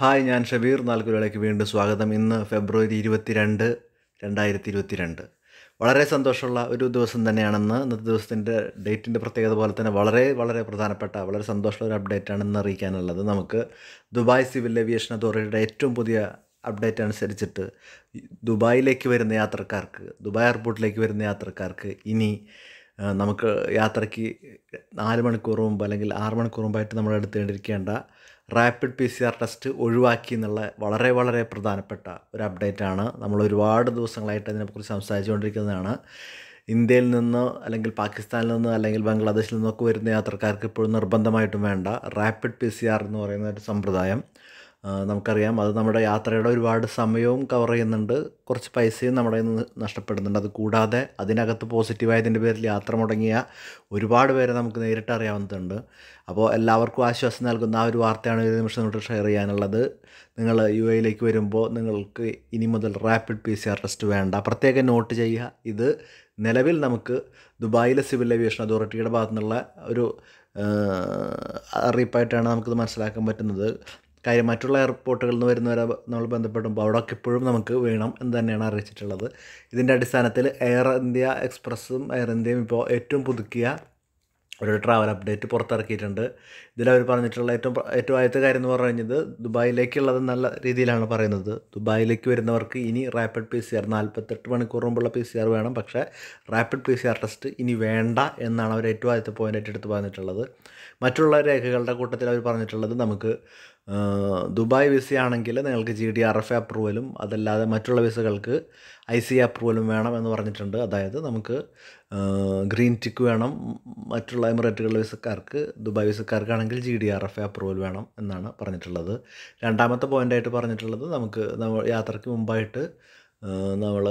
hi ഞാൻ ഷബീർ നാൽക്കുലയിലേക്ക് വീണ്ടും സ്വാഗതം ഇന്ന് ഫെബ്രുവരി ഇരുപത്തിരണ്ട് രണ്ടായിരത്തി ഇരുപത്തിരണ്ട് വളരെ സന്തോഷമുള്ള ഒരു ദിവസം തന്നെയാണെന്ന് ഇന്നത്തെ ദിവസത്തിൻ്റെ ഡേറ്റിൻ്റെ പ്രത്യേകത പോലെ തന്നെ വളരെ വളരെ പ്രധാനപ്പെട്ട വളരെ സന്തോഷമുള്ള ഒരു അപ്ഡേറ്റ് ആണെന്ന് അറിയിക്കാനുള്ളത് നമുക്ക് ദുബായ് സിവിൽ ഏവിയേഷൻ അതോറിറ്റിയുടെ ഏറ്റവും പുതിയ അപ്ഡേറ്റ് അനുസരിച്ചിട്ട് ദുബായിലേക്ക് വരുന്ന യാത്രക്കാർക്ക് ദുബായ് എയർപോർട്ടിലേക്ക് വരുന്ന യാത്രക്കാർക്ക് ഇനി നമുക്ക് യാത്രയ്ക്ക് നാല് മണിക്കൂർ മുമ്പ് അല്ലെങ്കിൽ ആറ് മണിക്കൂർ മുമ്പായിട്ട് നമ്മൾ എടുത്തേണ്ടിരിക്കേണ്ട rapid P C R test ഒഴിവാക്കി എന്നുള്ള വളരെ വളരെ പ്രധാനപ്പെട്ട ഒരു അപ്ഡേറ്റാണ് നമ്മൾ ഒരുപാട് ദിവസങ്ങളായിട്ട് അതിനെക്കുറിച്ച് സംസാരിച്ചുകൊണ്ടിരിക്കുന്നതാണ് ഇന്ത്യയിൽ നിന്നോ അല്ലെങ്കിൽ പാകിസ്ഥാനിൽ നിന്നോ അല്ലെങ്കിൽ ബംഗ്ലാദേശിൽ നിന്നൊക്കെ വരുന്ന യാത്രക്കാർക്ക് ഇപ്പോഴും നിർബന്ധമായിട്ടും വേണ്ട റാപ്പിഡ് പി സി ആർ എന്ന് പറയുന്ന ഒരു സമ്പ്രദായം നമുക്കറിയാം അത് നമ്മുടെ യാത്രയുടെ ഒരുപാട് സമയവും കവർ ചെയ്യുന്നുണ്ട് കുറച്ച് പൈസയും നമ്മുടെ നിന്ന് നഷ്ടപ്പെടുന്നുണ്ട് അത് കൂടാതെ അതിനകത്ത് പോസിറ്റീവായതിൻ്റെ പേരിൽ യാത്ര മുടങ്ങിയ ഒരുപാട് പേരെ നമുക്ക് നേരിട്ട് അറിയാവുന്നതുണ്ട് അപ്പോൾ എല്ലാവർക്കും ആശ്വാസം നൽകുന്ന ആ ഒരു വാർത്തയാണ് ഒരു നിമിഷം തൊട്ട് ഷെയർ ചെയ്യാനുള്ളത് നിങ്ങൾ യു എയിലേക്ക് വരുമ്പോൾ നിങ്ങൾക്ക് ഇനി മുതൽ rapid P C R test വേണ്ട പ്രത്യേകം നോട്ട് ചെയ്യുക ഇത് നിലവിൽ നമുക്ക് ദുബായിലെ സിവിൽ ഏവിയേഷൻ അതോറിറ്റിയുടെ ഭാഗത്തുനിന്നുള്ള ഒരു അറിയിപ്പായിട്ടാണ് നമുക്കിത് മനസ്സിലാക്കാൻ പറ്റുന്നത് കാര്യം മറ്റുള്ള എയർപോർട്ടുകളിൽ നിന്ന് വരുന്നവരെ നമ്മൾ ബന്ധപ്പെടുമ്പോൾ ഒക്കെ ഇപ്പോഴും നമുക്ക് വേണം എന്ന് തന്നെയാണ് അറിയിച്ചിട്ടുള്ളത് ഇതിൻ്റെ അടിസ്ഥാനത്തിൽ എയർ ഇന്ത്യ എക്സ്പ്രസ്സും എയർ ഇന്ത്യയും ഇപ്പോൾ ഏറ്റവും പുതുക്കിയ ഒരു ട്രാവൽ അപ്ഡേറ്റ് പുറത്തിറക്കിയിട്ടുണ്ട് അവർ പറഞ്ഞിട്ടുള്ള ഏറ്റവും ഏറ്റവും ആദ്യത്തെ കാര്യം എന്ന് പറഞ്ഞത് ദുബായിലേക്കുള്ളത് നല്ല രീതിയിലാണ് പറയുന്നത് ദുബായിലേക്ക് വരുന്നവർക്ക് ഇനി റാപ്പിഡ് പി സി ആർ നാൽപ്പത്തെട്ട് മണിക്കൂർ മുമ്പുള്ള പി സി ആർ വേണം പക്ഷേ rapid P C R test ഇനി വേണ്ട എന്നാണ് അവർ ഏറ്റവും ആദ്യത്തെ പോയിൻ്റ് എടുത്ത് പറഞ്ഞിട്ടുള്ളത് മറ്റുള്ള രേഖകളുടെ കൂട്ടത്തിൽ അവർ പറഞ്ഞിട്ടുള്ളത് നമുക്ക് ദുബായ് വിസയാണെങ്കിൽ നിങ്ങൾക്ക് ജി ഡി ആർ എഫ് അപ്രൂവലും അതല്ലാതെ മറ്റുള്ള വിസകൾക്ക് ഐ സി അപ്രൂവലും വേണം എന്ന് പറഞ്ഞിട്ടുണ്ട് അതായത് നമുക്ക് ഗ്രീൻ ടിക്ക് വേണം മറ്റുള്ള എമിറേറ്റുകളിലെ വിസക്കാർക്ക് ദുബായ് വിസക്കാർക്കാണെങ്കിൽ G D R F approval വേണം എന്നാണ് പറഞ്ഞിട്ടുള്ളത് രണ്ടാമത്തെ പോയിൻ്റായിട്ട് പറഞ്ഞിട്ടുള്ളത് നമുക്ക് നമ്മൾ യാത്രയ്ക്ക് മുമ്പായിട്ട് നമ്മൾ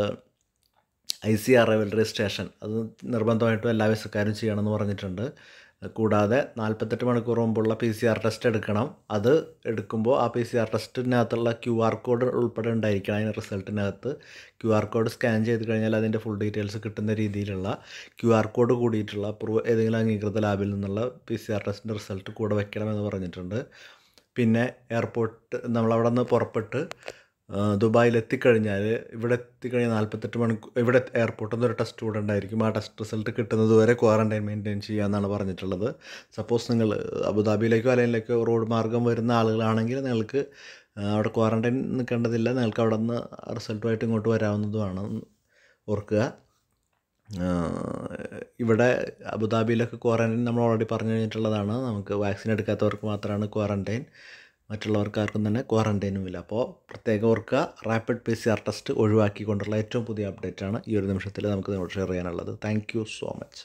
I C R railway station അത് നിർബന്ധമായിട്ടും എല്ലാ വിസക്കാരും ചെയ്യണമെന്ന് പറഞ്ഞിട്ടുണ്ട് കൂടാതെ നാൽപ്പത്തെട്ട് മണിക്കൂർ മുമ്പുള്ള പി സി ആർ ടെസ്റ്റ് എടുക്കണം അത് എടുക്കുമ്പോൾ ആ പി സി ആർ ടെസ്റ്റിനകത്തുള്ള ക്യു ആർ കോഡ് ഉൾപ്പെടെ ഉണ്ടായിരിക്കണം അതിന് റിസൾട്ടിനകത്ത് ക്യു ആർ കോഡ് സ്കാൻ ചെയ്ത് കഴിഞ്ഞാൽ അതിൻ്റെ ഫുൾ ഡീറ്റെയിൽസ് കിട്ടുന്ന രീതിയിലുള്ള ക്യു ആർ കോഡ് കൂടിയിട്ടുള്ള പ്രൂവ് ഏതെങ്കിലും അംഗീകൃത ലാബിൽ നിന്നുള്ള പി സി ആർ ടെസ്റ്റിൻ്റെ റിസൾട്ട് കൂടെ വയ്ക്കണമെന്ന് പറഞ്ഞിട്ടുണ്ട് പിന്നെ എയർപോർട്ട് നമ്മളവിടെ നിന്ന് പുറപ്പെട്ട് ദുബായിൽ എത്തിക്കഴിഞ്ഞാൽ ഇവിടെ എത്തിക്കഴിഞ്ഞാൽ നാൽപ്പത്തെട്ട് മണിക്കൂർ ഇവിടെ എയർപോർട്ടിൽ നിന്ന് ഒരു ടെസ്റ്റ് കൂടെ ഉണ്ടായിരിക്കും ആ ടെസ്റ്റ് റിസൾട്ട് കിട്ടുന്നത് വരെ ക്വാറൻറ്റൈൻ മെയിൻറ്റെയിൻ എന്നാണ് പറഞ്ഞിട്ടുള്ളത് സപ്പോസ് നിങ്ങൾ അബുദാബിയിലേക്കോ അല്ലെങ്കിൽ റോഡ് മാർഗം വരുന്ന ആളുകളാണെങ്കിൽ നിങ്ങൾക്ക് അവിടെ ക്വാറൻറ്റൈൻ നിൽക്കേണ്ടതില്ല നിങ്ങൾക്ക് അവിടെ നിന്ന് റിസൾട്ടുമായിട്ട് ഇങ്ങോട്ട് വരാവുന്നതുമാണ് ഓർക്കുക ഇവിടെ അബുദാബിയിലൊക്കെ ക്വാറൻറ്റൈൻ നമ്മൾ ഓൾറെഡി പറഞ്ഞു കഴിഞ്ഞിട്ടുള്ളതാണ് നമുക്ക് വാക്സിൻ എടുക്കാത്തവർക്ക് മാത്രമാണ് ക്വാറൻറ്റൈൻ മറ്റുള്ളവർക്കാർക്കും തന്നെ ക്വാറൻറ്റൈനുമില്ല അപ്പോൾ പ്രത്യേകം ഓർക്കുക rapid P C R test ഒഴിവാക്കിക്കൊണ്ടുള്ള ഏറ്റവും പുതിയ അപ്ഡേറ്റാണ് ഈ ഒരു നിമിഷത്തിൽ നമുക്ക് നിങ്ങൾ ഷെയർ ചെയ്യാനുള്ളത് താങ്ക് സോ മച്ച്